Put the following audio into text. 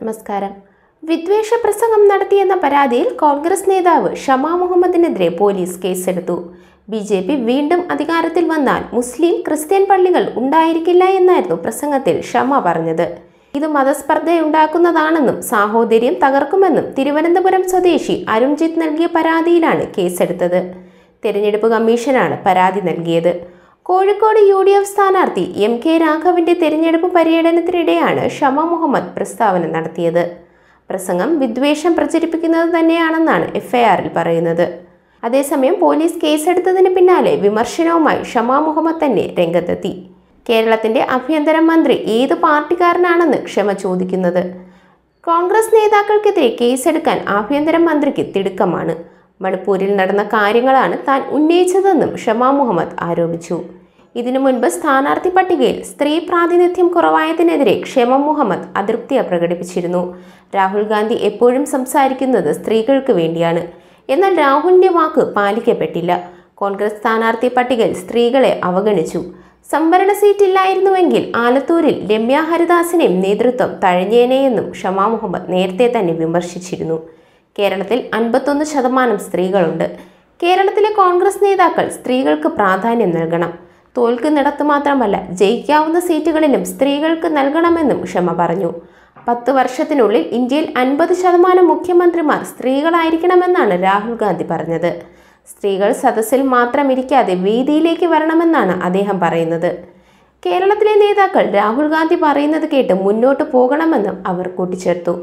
നമസ്കാരം വിദ്വേഷ പ്രസംഗം നടത്തിയെന്ന പരാതിയിൽ കോൺഗ്രസ് നേതാവ് ഷമാ മുഹമ്മദിനെതിരെ പോലീസ് കേസെടുത്തു ബി ജെ പി വീണ്ടും അധികാരത്തിൽ വന്നാൽ മുസ്ലിം ക്രിസ്ത്യൻ പള്ളികൾ ഉണ്ടായിരിക്കില്ല എന്നായിരുന്നു പ്രസംഗത്തിൽ ഷമ പറഞ്ഞത് ഇത് മതസ്പർദ്ധയുണ്ടാക്കുന്നതാണെന്നും സാഹോദര്യം തകർക്കുമെന്നും തിരുവനന്തപുരം സ്വദേശി അരുൺജിത്ത് നൽകിയ പരാതിയിലാണ് കേസെടുത്തത് തെരഞ്ഞെടുപ്പ് കമ്മീഷനാണ് പരാതി നൽകിയത് കോഴിക്കോട് യു ഡി എഫ് സ്ഥാനാർത്ഥി എം കെ രാഘവിന്റെ തെരഞ്ഞെടുപ്പ് പര്യടനത്തിനിടെയാണ് ഷമ മുഹമ്മദ് പ്രസ്താവന നടത്തിയത് പ്രസംഗം വിദ്വേഷം പ്രചരിപ്പിക്കുന്നത് തന്നെയാണെന്നാണ് എഫ്ഐആറിൽ പറയുന്നത് അതേസമയം പോലീസ് കേസെടുത്തതിന് പിന്നാലെ വിമർശനവുമായി ഷമ മുഹമ്മദ് തന്നെ രംഗത്തെത്തി കേരളത്തിന്റെ ആഭ്യന്തര മന്ത്രി ഏത് പാർട്ടിക്കാരനാണെന്ന് ക്ഷമ ചോദിക്കുന്നത് കോൺഗ്രസ് നേതാക്കൾക്കെതിരെ കേസെടുക്കാൻ ആഭ്യന്തര മന്ത്രിക്ക് തിടുക്കമാണ് മണിപ്പൂരിൽ നടന്ന കാര്യങ്ങളാണ് താൻ ഉന്നയിച്ചതെന്നും ഷമാ മുഹമ്മദ് ആരോപിച്ചു ഇതിനു മുൻപ് സ്ഥാനാർത്ഥി പട്ടികയിൽ സ്ത്രീ പ്രാതിനിധ്യം കുറവായതിനെതിരെ ക്ഷേമം മുഹമ്മദ് അതൃപ്തി പ്രകടിപ്പിച്ചിരുന്നു രാഹുൽ ഗാന്ധി എപ്പോഴും സംസാരിക്കുന്നത് സ്ത്രീകൾക്ക് വേണ്ടിയാണ് എന്നാൽ രാഹുലിന്റെ വാക്ക് പാലിക്കപ്പെട്ടില്ല കോൺഗ്രസ് സ്ഥാനാർത്ഥി പട്ടികയിൽ സ്ത്രീകളെ അവഗണിച്ചു സംവരണ സീറ്റില്ലായിരുന്നുവെങ്കിൽ ആലത്തൂരിൽ രമ്യ ഹരിദാസിനെയും നേതൃത്വം തഴഞ്ഞേനെയെന്നും ഷമാ മുഹമ്മദ് നേരത്തെ തന്നെ വിമർശിച്ചിരുന്നു കേരളത്തിൽ അൻപത്തൊന്ന് ശതമാനം സ്ത്രീകളുണ്ട് കേരളത്തിലെ കോൺഗ്രസ് നേതാക്കൾ സ്ത്രീകൾക്ക് പ്രാധാന്യം നൽകണം തോൽക്കുന്നിടത്ത് മാത്രമല്ല ജയിക്കാവുന്ന സീറ്റുകളിലും സ്ത്രീകൾക്ക് നൽകണമെന്നും ക്ഷമ പറഞ്ഞു പത്ത് വർഷത്തിനുള്ളിൽ ഇന്ത്യയിൽ അൻപത് ശതമാനം മുഖ്യമന്ത്രിമാർ സ്ത്രീകളായിരിക്കണമെന്നാണ് രാഹുൽ ഗാന്ധി പറഞ്ഞത് സ്ത്രീകൾ സദസ്സിൽ മാത്രം ഇരിക്കാതെ വേദിയിലേക്ക് വരണമെന്നാണ് അദ്ദേഹം പറയുന്നത് കേരളത്തിലെ നേതാക്കൾ രാഹുൽ ഗാന്ധി പറയുന്നത് കേട്ട് മുന്നോട്ട് പോകണമെന്നും അവർ കൂട്ടിച്ചേർത്തു